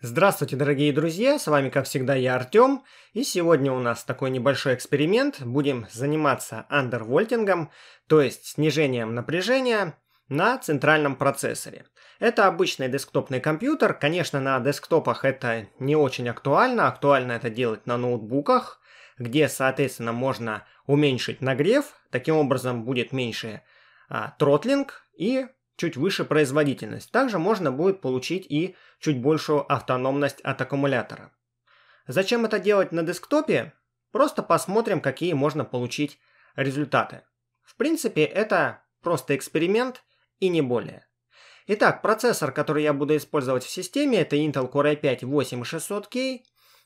Здравствуйте, дорогие друзья, с вами, как всегда, я Артем, и сегодня у нас такой небольшой эксперимент. Будем заниматься андервольтингом, то есть снижением напряжения на центральном процессоре. Это обычный десктопный компьютер, конечно, на десктопах это не очень актуально, актуально это делать на ноутбуках, где, соответственно, можно уменьшить нагрев, таким образом будет меньше а, тротлинг и чуть выше производительность. Также можно будет получить и чуть большую автономность от аккумулятора. Зачем это делать на десктопе? Просто посмотрим, какие можно получить результаты. В принципе, это просто эксперимент и не более. Итак, процессор, который я буду использовать в системе, это Intel Core i5 8600K.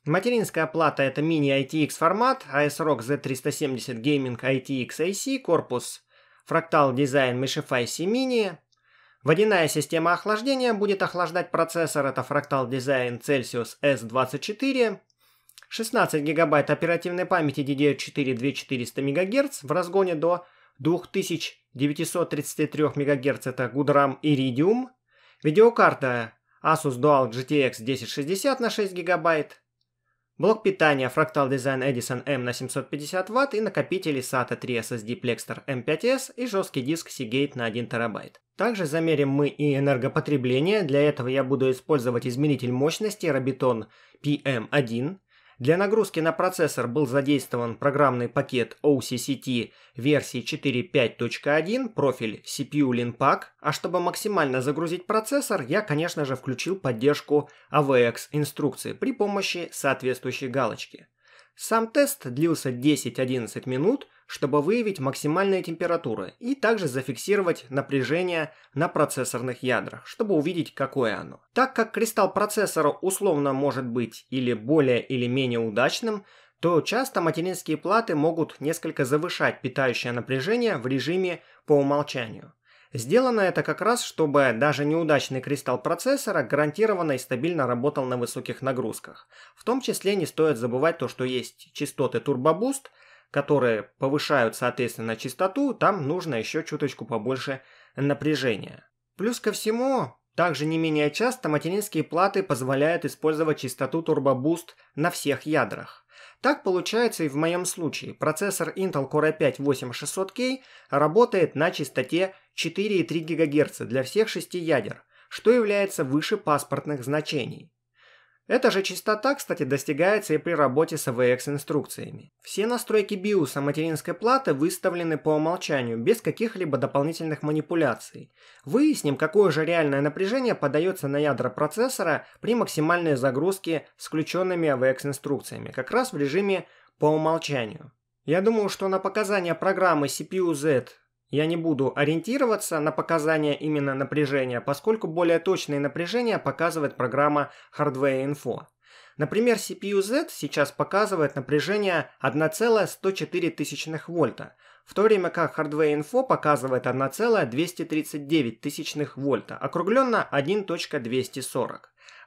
Материнская плата это Mini ITX формат, ASRock Z370 Gaming ITX AC, корпус Fractal Design Meshify C Mini, Водяная система охлаждения будет охлаждать процессор, это фрактал дизайн Celsius S24, 16 гигабайт оперативной памяти DDR4 2400 МГц в разгоне до 2933 МГц это GoodRAM Iridium, видеокарта Asus Dual GTX 1060 на 6 гигабайт Блок питания Fractal Design Edison M на 750 Вт и накопители SATA 3 SSD Plexter M5S и жесткий диск Seagate на 1 терабайт. Также замерим мы и энергопотребление, для этого я буду использовать измеритель мощности Rabiton PM1. Для нагрузки на процессор был задействован программный пакет OCCT версии 4.5.1, профиль CPU Linpack, а чтобы максимально загрузить процессор, я, конечно же, включил поддержку AVX инструкции при помощи соответствующей галочки. Сам тест длился 10-11 минут, чтобы выявить максимальные температуры и также зафиксировать напряжение на процессорных ядрах, чтобы увидеть, какое оно. Так как кристалл процессора условно может быть или более или менее удачным, то часто материнские платы могут несколько завышать питающее напряжение в режиме по умолчанию. Сделано это как раз, чтобы даже неудачный кристалл процессора гарантированно и стабильно работал на высоких нагрузках. В том числе не стоит забывать то, что есть частоты Turbo Boost, которые повышают соответственно частоту, там нужно еще чуточку побольше напряжения. Плюс ко всему, также не менее часто материнские платы позволяют использовать частоту Turbo Boost на всех ядрах. Так получается и в моем случае. Процессор Intel Core i5 8600K работает на частоте 4,3 ГГц для всех шести ядер, что является выше паспортных значений. Эта же частота, кстати, достигается и при работе с AVX-инструкциями. Все настройки BIOS материнской платы выставлены по умолчанию, без каких-либо дополнительных манипуляций. Выясним, какое же реальное напряжение подается на ядра процессора при максимальной загрузке с включенными AVX-инструкциями, как раз в режиме по умолчанию. Я думаю, что на показания программы CPU-Z я не буду ориентироваться на показания именно напряжения, поскольку более точные напряжения показывает программа Hardware Info. Например, CPU-Z сейчас показывает напряжение 1,104 тысячных вольта, в то время как Hardware Info показывает 1,239 тысячных вольта, округленно 1.240.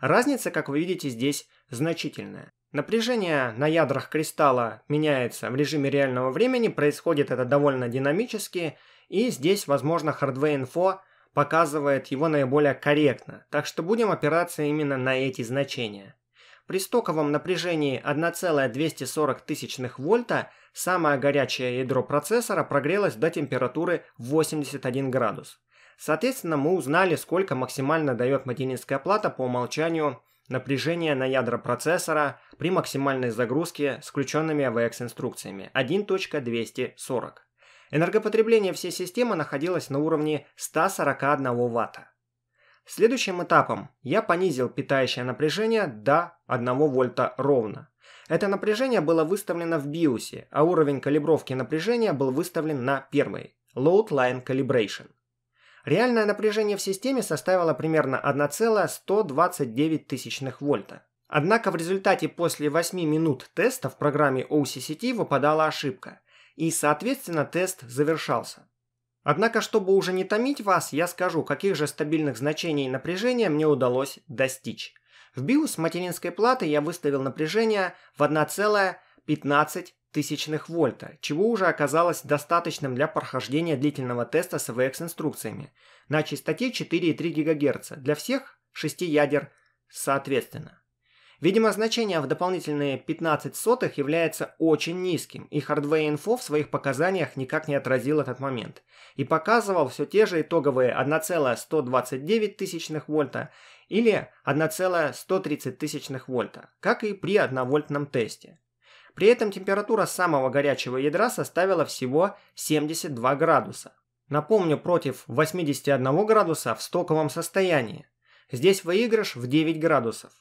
Разница, как вы видите, здесь значительная. Напряжение на ядрах кристалла меняется в режиме реального времени, происходит это довольно динамически, и здесь, возможно, Hardware-Info показывает его наиболее корректно, так что будем опираться именно на эти значения. При стоковом напряжении 1,240 тысячных вольта самое горячее ядро процессора прогрелось до температуры 81 градус. Соответственно, мы узнали, сколько максимально дает материнская плата по умолчанию напряжение на ядра процессора при максимальной загрузке с включенными AVX-инструкциями 1.240. Энергопотребление всей системы находилось на уровне 141 Вт. Следующим этапом я понизил питающее напряжение до 1 вольта ровно. Это напряжение было выставлено в биосе, а уровень калибровки напряжения был выставлен на первый – Load Line Calibration – Реальное напряжение в системе составило примерно 1,129 тысячных вольта. Однако в результате после 8 минут теста в программе OCCT выпадала ошибка, и, соответственно, тест завершался. Однако, чтобы уже не томить вас, я скажу, каких же стабильных значений напряжения мне удалось достичь. В BIOS материнской платы я выставил напряжение в 1,15 тысячных вольта, чего уже оказалось достаточным для прохождения длительного теста с VX-инструкциями на частоте 4,3 ГГц для всех 6 ядер соответственно. Видимо, значение в дополнительные 15 сотых является очень низким, и Hardware Info в своих показаниях никак не отразил этот момент и показывал все те же итоговые 1,129 тысячных вольта или 1,130 тысячных вольта, как и при одновольтном тесте. При этом температура самого горячего ядра составила всего 72 градуса. Напомню, против 81 градуса в стоковом состоянии. Здесь выигрыш в 9 градусов.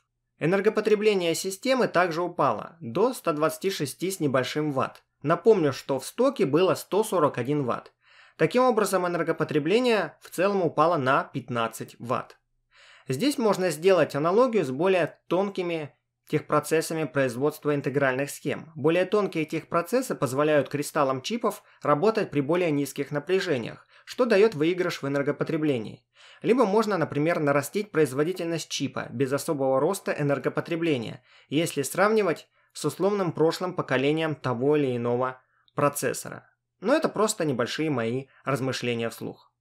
Энергопотребление системы также упало до 126 с небольшим ватт. Напомню, что в стоке было 141 ватт. Таким образом, энергопотребление в целом упало на 15 ватт. Здесь можно сделать аналогию с более тонкими техпроцессами производства интегральных схем. Более тонкие техпроцессы позволяют кристаллам чипов работать при более низких напряжениях, что дает выигрыш в энергопотреблении. Либо можно, например, нарастить производительность чипа без особого роста энергопотребления, если сравнивать с условным прошлым поколением того или иного процессора. Но это просто небольшие мои размышления вслух.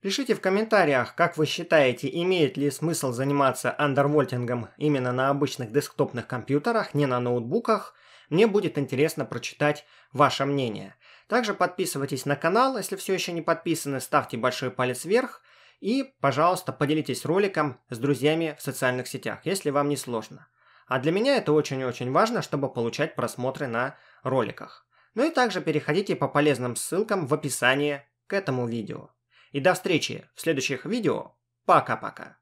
Пишите в комментариях, как вы считаете, имеет ли смысл заниматься андервольтингом именно на обычных десктопных компьютерах, не на ноутбуках. Мне будет интересно прочитать ваше мнение. Также подписывайтесь на канал, если все еще не подписаны, ставьте большой палец вверх и, пожалуйста, поделитесь роликом с друзьями в социальных сетях, если вам не сложно. А для меня это очень-очень важно, чтобы получать просмотры на роликах. Ну и также переходите по полезным ссылкам в описании к этому видео. И до встречи в следующих видео. Пока-пока.